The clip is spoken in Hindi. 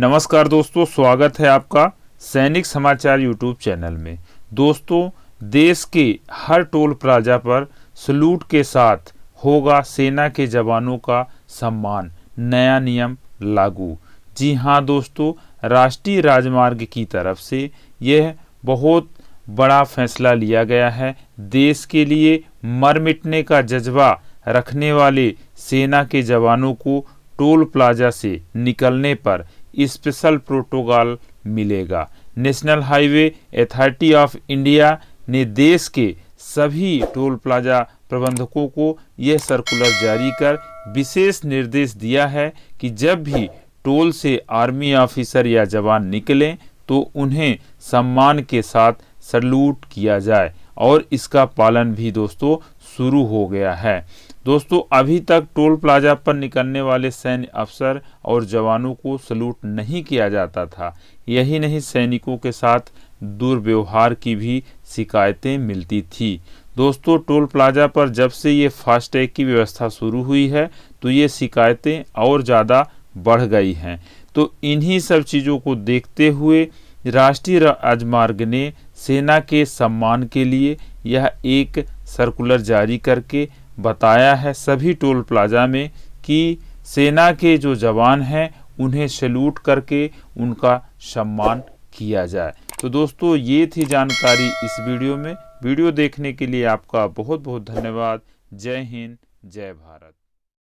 नमस्कार दोस्तों स्वागत है आपका सैनिक समाचार यूट्यूब चैनल में दोस्तों देश के हर टोल प्लाजा पर सलूट के साथ होगा सेना के जवानों का सम्मान नया नियम लागू जी हाँ दोस्तों राष्ट्रीय राजमार्ग की तरफ से यह बहुत बड़ा फैसला लिया गया है देश के लिए मर मिटने का जज्बा रखने वाले सेना के जवानों को टोल प्लाजा से निकलने पर स्पेशल प्रोटोकॉल मिलेगा National Highway Authority of India ने देश के सभी टोल प्लाजा प्रबंधकों को यह सर्कुलर जारी कर विशेष निर्देश दिया है कि जब भी टोल से आर्मी ऑफिसर या जवान निकलें तो उन्हें सम्मान के साथ सल्यूट किया जाए और इसका पालन भी दोस्तों शुरू हो गया है दोस्तों अभी तक टोल प्लाजा पर निकलने वाले सैन्य अफसर और जवानों को सलूट नहीं किया जाता था यही नहीं सैनिकों के साथ दुर्व्यवहार की भी शिकायतें मिलती थी दोस्तों टोल प्लाजा पर जब से ये फास्टैग की व्यवस्था शुरू हुई है तो ये शिकायतें और ज़्यादा बढ़ गई हैं तो इन्हीं सब चीज़ों को देखते हुए राष्ट्रीय राजमार्ग ने सेना के सम्मान के लिए यह एक सर्कुलर जारी करके बताया है सभी टोल प्लाजा में कि सेना के जो जवान हैं उन्हें सैल्यूट करके उनका सम्मान किया जाए तो दोस्तों ये थी जानकारी इस वीडियो में वीडियो देखने के लिए आपका बहुत बहुत धन्यवाद जय हिंद जय भारत